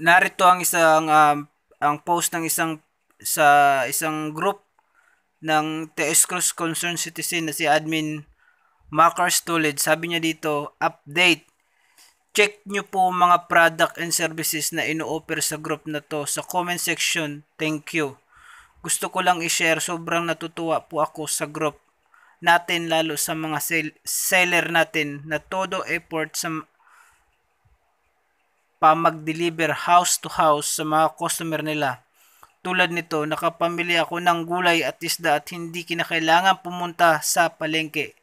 narito ang isang um, ang post ng isang sa isang group ng TS Concern Citizen na si admin Makars Tulid. Sabi niya dito, update. Check nyo po mga product and services na ino-offer sa group na to sa comment section. Thank you. Gusto ko lang i-share, sobrang natutuwa po ako sa group natin lalo sa mga sell- seller natin na todo effort sa pa mag-deliver house to house sa mga customer nila. Tulad nito, nakapamili ako ng gulay at isda at hindi kinakailangan pumunta sa palengke.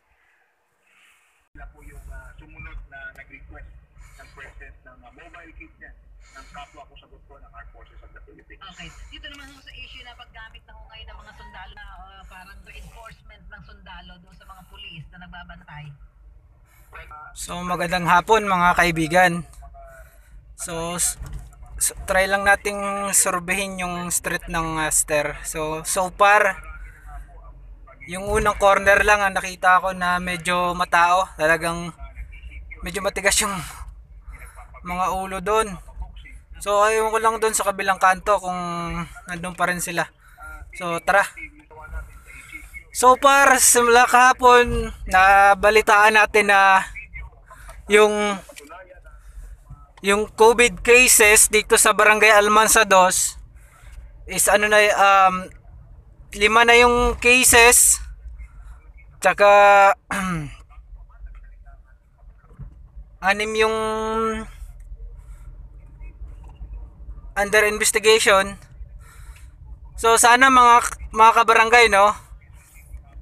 Sila po yung uh, sumunod na nag-request ng presence ng uh, mobile kitchen ng kapwa ko sagot ko ng Armed Forces of the Philippines. Okay. Dito naman sa issue na paggamit na ngayon ng mga sundalo na uh, parang reinforcement ng sundalo doon sa mga pulis na nagbabantay. So magandang hapon mga kaibigan. So, so try lang nating surveyin yung street ng Aster. Ah, so, so far, yung unang corner lang ang ah, nakita ko na medyo matao. Talagang medyo matigas yung mga ulo doon. So, ayun ko lang doon sa kabilang kanto kung nandun pa rin sila. So, tara. So far, simula kahapon, nabalitaan natin na yung yung COVID cases dito sa Barangay Almansa 2 is ano na um, lima na yung cases tsaka anim yung under investigation so sana mga mga kabarangay no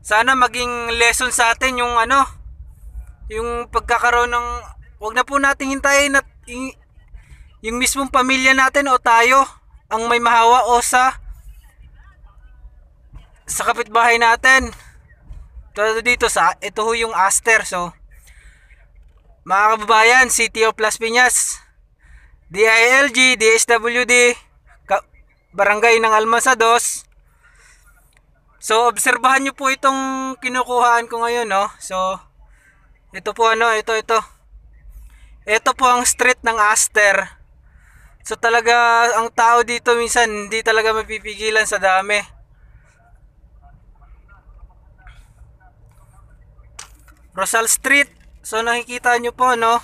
sana maging lesson sa atin yung ano yung pagkakaroon ng wag na po nating hintayin at yung, yung mismong pamilya natin o tayo ang may mahawa o sa sa kapitbahay natin tulad dito sa ito ho yung aster so mga kababayan City of Plus Piñas DILG DSWD barangay ng Almasados so obserbahan nyo po itong kinukuhaan ko ngayon no so ito po ano ito ito ito po ang street ng Aster. So talaga ang tao dito minsan hindi talaga mapipigilan sa dami. Rosal Street. So nakikita nyo po no.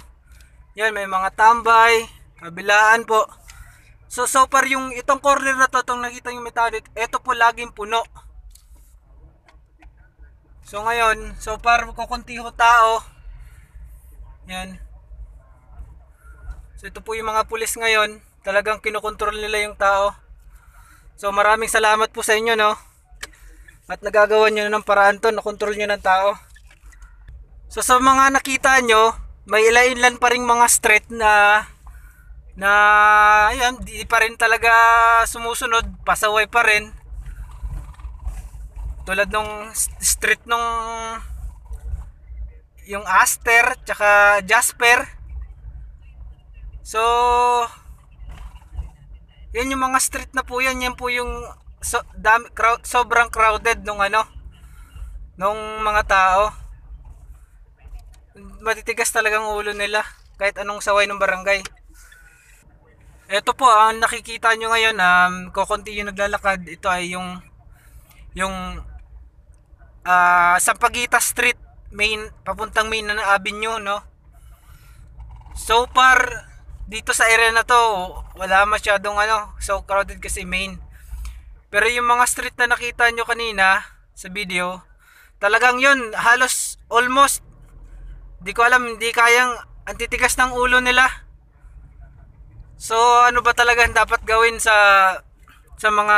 Yan may mga tambay. Kabilaan po. So so far yung itong corner na to, itong nakita yung metallic, ito po laging puno. So ngayon, so far kukunti ho tao. Yan. So ito po yung mga pulis ngayon, talagang kinokontrol nila yung tao. So maraming salamat po sa inyo no. At nagagawa nyo ng paraan to, nakontrol nyo ng tao. So sa mga nakita nyo, may ilan-ilan pa rin mga street na na ayun, di pa rin talaga sumusunod, pasaway pa rin. Tulad nung street nung yung Aster tsaka Jasper So, yan yung mga street na po yan. Yan po yung so, dami, crowd, sobrang crowded nung ano, nung mga tao. Matitigas talagang ulo nila kahit anong saway ng barangay. Ito po ang nakikita nyo ngayon, um, kukunti yung naglalakad, ito ay yung yung uh, Sampaguita Street main papuntang main na avenue no so far dito sa area na to wala masyadong ano so crowded kasi main pero yung mga street na nakita nyo kanina sa video talagang yun halos almost di ko alam hindi kayang ang titigas ng ulo nila so ano ba talaga dapat gawin sa sa mga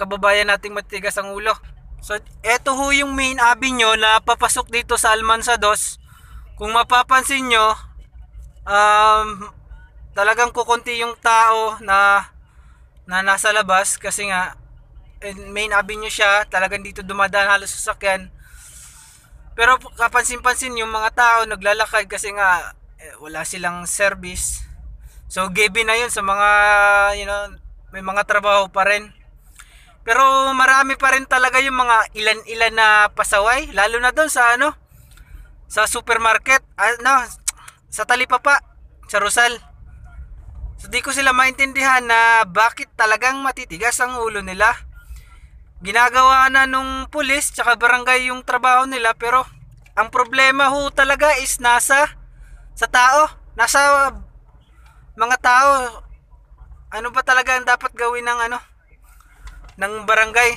kababayan nating matigas ang ulo so eto ho yung main avenue na papasok dito sa Almansados kung mapapansin nyo um, talagang kukunti yung tao na na nasa labas kasi nga main avenue siya, talagang dito dumadaan halos sasakyan. Pero kapansin-pansin yung mga tao naglalakad kasi nga eh, wala silang service. So given na yun sa mga you know, may mga trabaho pa rin. Pero marami pa rin talaga yung mga ilan-ilan na pasaway, lalo na doon sa ano, sa supermarket, ano, sa Talipapa, sa Rosal. So di ko sila maintindihan na bakit talagang matitigas ang ulo nila. Ginagawa na nung pulis tsaka barangay yung trabaho nila pero ang problema ho talaga is nasa sa tao, nasa mga tao. Ano ba talaga ang dapat gawin ng ano ng barangay?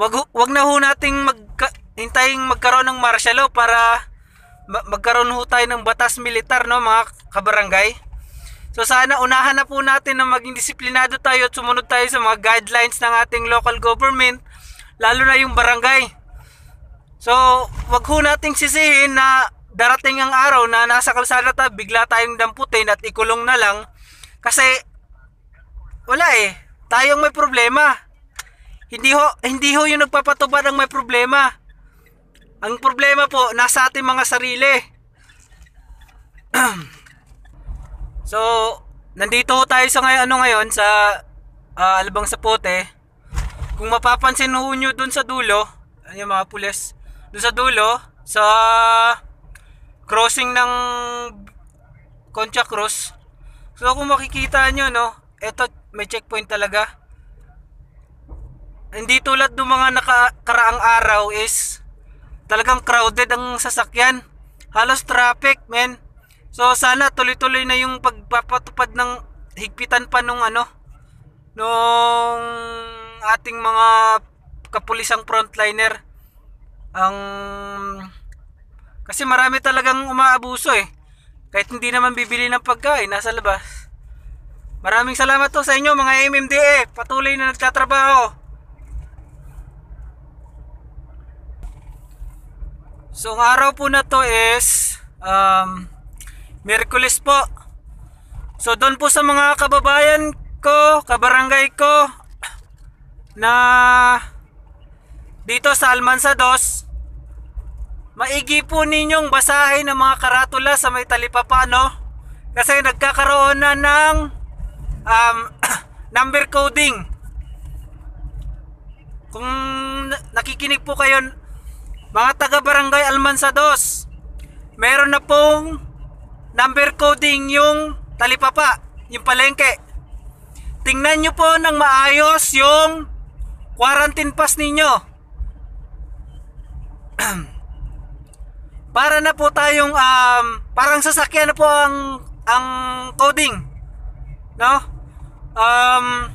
Wag wag na ho nating mag hintayin magkaroon ng martial law para magkaroon ho tayo ng batas militar no mga kabarangay. So sana unahan na po natin na maging disiplinado tayo at sumunod tayo sa mga guidelines ng ating local government, lalo na yung barangay. So wag ho nating sisihin na darating ang araw na nasa kalsada tayo, bigla tayong damputin at ikulong na lang kasi wala eh, tayong may problema. Hindi ho, hindi ho yung nagpapatubad ang may problema. Ang problema po, nasa ating mga sarili. So, nandito tayo sa ngayon, ano ngayon sa uh, Alabang Sapote. Kung mapapansin ho nyo dun sa dulo, yung mga pulis, dun sa dulo, sa crossing ng Concha Cruz. So, kung makikita nyo, no, eto, may checkpoint talaga. Hindi tulad ng mga nakaraang araw is talagang crowded ang sasakyan. Halos traffic, men. So sana tuloy-tuloy na yung pagpapatupad ng higpitan pa nung ano nung ating mga kapulisang frontliner ang kasi marami talagang umaabuso eh kahit hindi naman bibili ng pagkain nasa labas maraming salamat to sa inyo mga MMDF patuloy na nagtatrabaho so ang araw po na to is um, Merkulis po. So doon po sa mga kababayan ko, kabarangay ko na dito sa Almansa 2 maigi po ninyong basahin ang mga karatula sa may talipapano kasi nagkakaroon na ng um, number coding kung nakikinig po kayo mga taga barangay Almansa 2 meron na pong number coding yung talipapa, yung palengke. Tingnan nyo po ng maayos yung quarantine pass ninyo. Para na po tayong um, parang sasakyan na po ang ang coding. No? Um,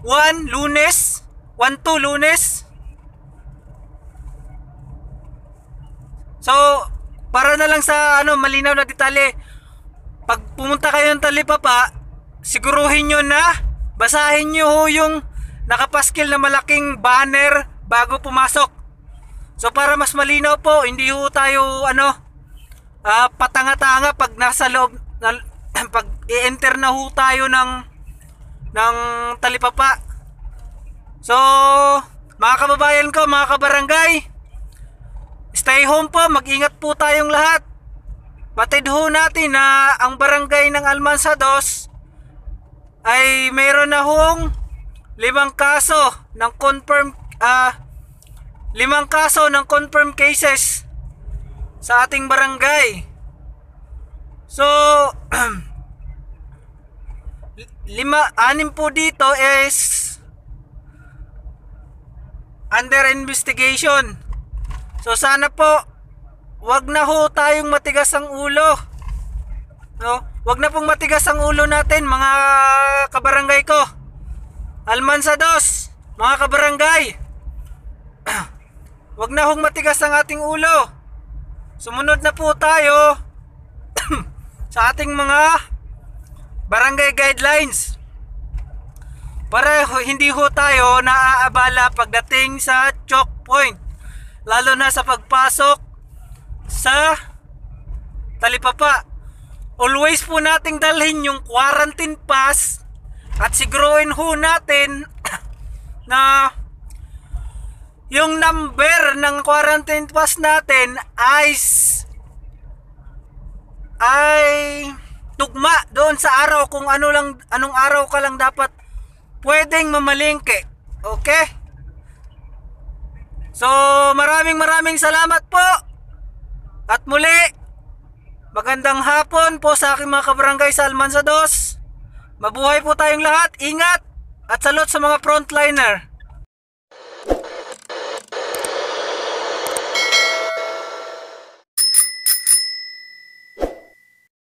1 lunes, 1 2 lunes. So, para na lang sa ano malinaw na detalye, pag pumunta kayo ng talipapa, siguruhin nyo na basahin nyo ho yung nakapaskil na malaking banner bago pumasok. So para mas malinaw po, hindi ho tayo ano uh, patanga-tanga pag nasa loob na, pag i-enter na ho tayo ng ng talipapa. So mga kababayan ko, mga kabarangay, stay home po, mag-ingat po tayong lahat. Patid ho natin na ang barangay ng Almansados ay mayroon na hong limang kaso ng confirm uh, limang kaso ng confirm cases sa ating barangay. So lima anim po dito is under investigation. So sana po wag na ho tayong matigas ang ulo. No? Wag na pong matigas ang ulo natin mga kabarangay ko. Almansados, mga kabarangay. wag na hong matigas ang ating ulo. Sumunod na po tayo sa ating mga barangay guidelines para hindi ho tayo naaabala pagdating sa choke point lalo na sa pagpasok sa talipapa. Always po nating dalhin yung quarantine pass at siguruhin ho natin na yung number ng quarantine pass natin ay ay tugma doon sa araw kung ano lang anong araw ka lang dapat pwedeng mamalingke. Okay? So, maraming maraming salamat po muli. Magandang hapon po sa aking mga kabarangay sa Almanza Almansados. Mabuhay po tayong lahat. Ingat at salot sa mga frontliner.